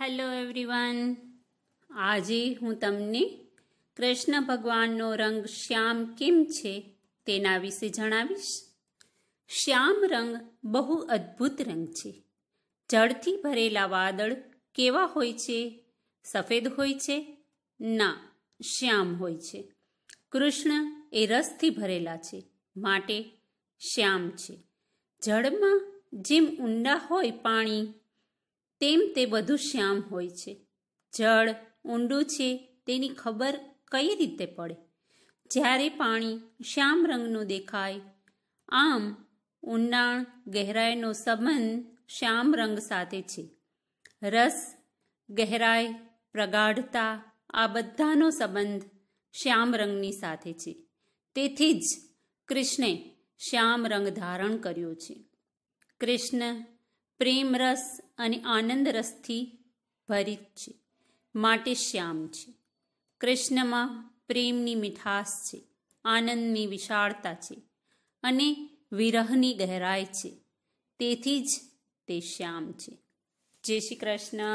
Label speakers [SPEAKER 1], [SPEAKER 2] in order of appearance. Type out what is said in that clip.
[SPEAKER 1] hello everyone આજે હું તમને કૃષ્ણ ભગવાનનો રંગ શ્યામ કેમ છે તેના વિશે જણાવીશ શ્યામ રંગ બહુ અદ્ભુત રંગ છે જળથી ભરેલા વાદળ કેવા હોય છે સફેદ હોય છે ના શ્યામ હોય છે કૃષ્ણ એ રસથી ભરેલા છે માટે શ્યામ છે જળમાં જેમ ઊંડા હોય પાણી તેમ તે વધુ શ્યામ હોય છે જળ ઊંડું છે તેની ખબર કઈ રીતે પડે જ્યારે પાણી શ્યામ રંગનું દેખાય આમ ઊંડાણ ગહેરાઈનો સંબંધ શ્યામ રંગ સાથે છે રસ ગહેરાઈ પ્રગાઢતા આ બધાનો સંબંધ શ્યામ રંગની સાથે છે તેથી જ કૃષ્ણે શ્યામ રંગ ધારણ કર્યો છે કૃષ્ણ પ્રેમ રસ અને આનંદ રસથી ભરિત છે માટે શ્યામ છે કૃષ્ણમાં પ્રેમની મીઠાશ છે આનંદની વિશાળતા છે અને વિરહની ગહેરાઈ છે તેથી જ તે શ્યામ છે જય શ્રી કૃષ્ણ